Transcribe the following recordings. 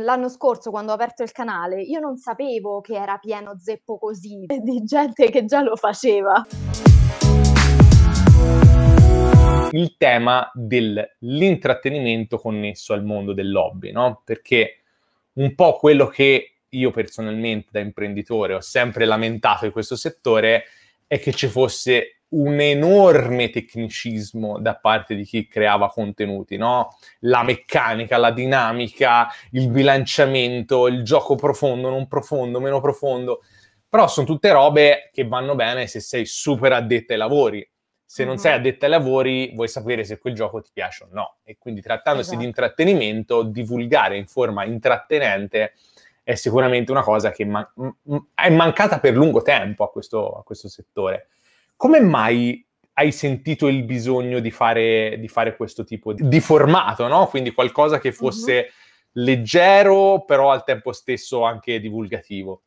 l'anno scorso quando ho aperto il canale, io non sapevo che era pieno zeppo così eh, di gente che già lo faceva. Il tema dell'intrattenimento connesso al mondo del lobby, no? Perché un po' quello che io personalmente da imprenditore ho sempre lamentato in questo settore è che ci fosse un enorme tecnicismo da parte di chi creava contenuti, no? La meccanica, la dinamica, il bilanciamento, il gioco profondo, non profondo, meno profondo. Però sono tutte robe che vanno bene se sei super addetta ai lavori. Se mm-hmm. non sei mm-hmm. addetta ai lavori, vuoi sapere se quel gioco ti piace o no. E quindi trattandosi esatto. di intrattenimento, divulgare in forma intrattenente è sicuramente una cosa che man- è mancata per lungo tempo a questo, a questo settore come mai hai sentito il bisogno di fare, di fare questo tipo di, di formato, no? Quindi qualcosa che mhm. fosse mm-hmm. leggero, però al tempo stesso anche divulgativo.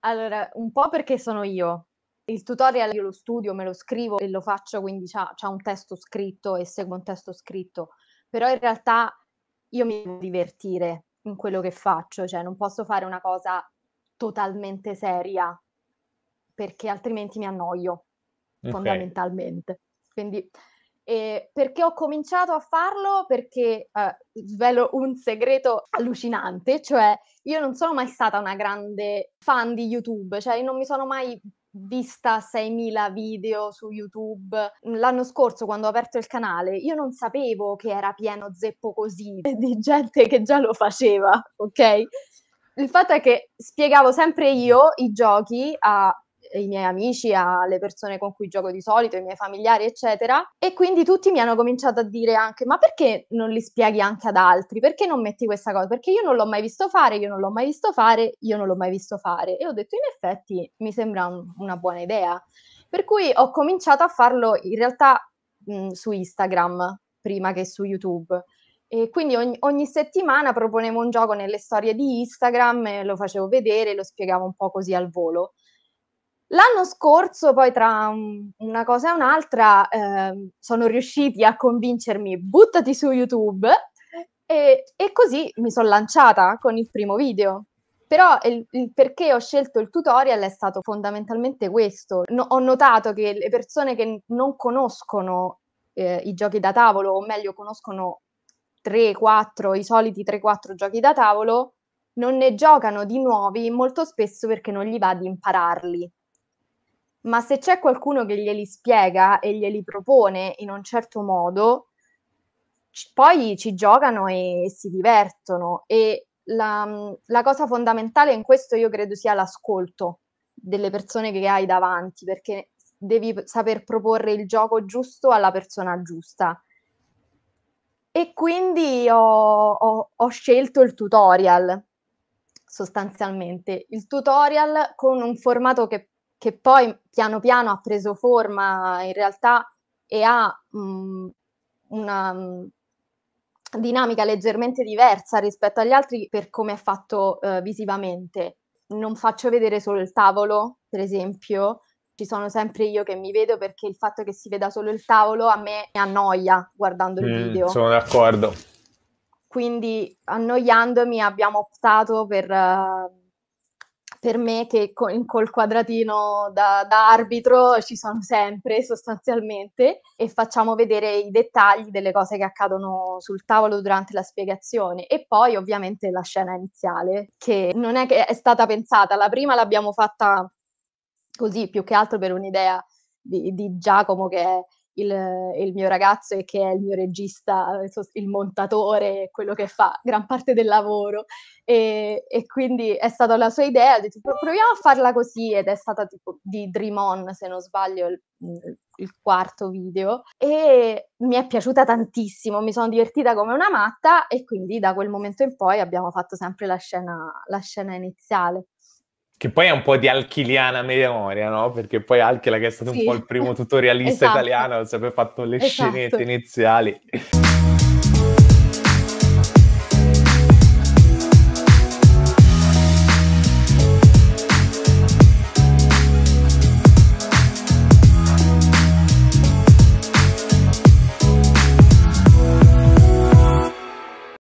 Allora, un po' perché sono io. Il tutorial io lo studio, me lo scrivo e lo faccio, quindi c'ha, c'ha un testo scritto e seguo un testo scritto. Però in realtà io mi devo divertire in quello che faccio, cioè non posso fare una cosa totalmente seria perché altrimenti mi annoio okay. fondamentalmente. Quindi, eh, perché ho cominciato a farlo? Perché eh, svelo un segreto allucinante, cioè io non sono mai stata una grande fan di YouTube, cioè non mi sono mai vista 6.000 video su YouTube. L'anno scorso, quando ho aperto il canale, io non sapevo che era pieno zeppo così di gente che già lo faceva, ok? Il fatto è che spiegavo sempre io i giochi a i miei amici, alle persone con cui gioco di solito, i miei familiari, eccetera. E quindi tutti mi hanno cominciato a dire anche: ma perché non li spieghi anche ad altri? Perché non metti questa cosa? Perché io non l'ho mai visto fare, io non l'ho mai visto fare, io non l'ho mai visto fare. E ho detto: in effetti mi sembra un, una buona idea. Per cui ho cominciato a farlo in realtà mh, su Instagram prima che su YouTube. E quindi ogni, ogni, settimana proponevo un gioco nelle storie di Instagram, lo facevo vedere, lo spiegavo un po' così al volo. L'anno scorso, poi tra una cosa e un'altra, eh, sono riusciti a convincermi, buttati su YouTube e, e così mi sono lanciata con il primo video. Però il, il, perché ho scelto il tutorial è stato fondamentalmente questo. No, ho notato che le persone che non conoscono eh, i giochi da tavolo, o meglio conoscono 3, 4, i soliti 3-4 giochi da tavolo, non ne giocano di nuovi molto spesso perché non gli va di impararli ma se c'è qualcuno che glieli spiega e glieli propone in un certo modo, c- poi ci giocano e si divertono. E la, mm, la cosa fondamentale in questo io credo sia l'ascolto delle persone che hai davanti, perché devi saper proporre il gioco giusto alla persona giusta. E quindi ho, ho, ho, scelto il tutorial, sostanzialmente. Il tutorial con un formato che che poi piano piano ha preso forma in realtà e ha mh, mhmm, una mhmm, dinamica leggermente diversa rispetto agli altri per come è fatto eh, visivamente. Non faccio vedere solo il tavolo, per esempio, ci sono sempre io che mi vedo perché il fatto che si veda solo il tavolo a me mi annoia guardando il mm, video. Sono d'accordo. Quindi annoiandomi abbiamo optato per... Uh, per me che con, col quadratino da, da, arbitro ci sono sempre sostanzialmente e facciamo vedere i dettagli delle cose che accadono sul tavolo durante la spiegazione e poi ovviamente la scena iniziale che non è che è stata pensata, la prima l'abbiamo fatta così più che altro per un'idea di, di Giacomo che è il, il, mio ragazzo e che è il mio regista, il montatore, quello che fa gran parte del lavoro. E, e quindi è stata la sua idea, ho detto proviamo a farla così ed è stata tipo di Dream On, se non sbaglio, il, mm, il quarto video e mi è piaciuta tantissimo, mi sono divertita come una matta e quindi da quel momento in poi abbiamo fatto sempre la scena, la scena iniziale che poi è un po' di alchiliana memoria, no? Perché poi Alchila, che è stato sì. un po' il primo tutorialista esatto. italiano, ha sempre fatto le esatto. scenette iniziali.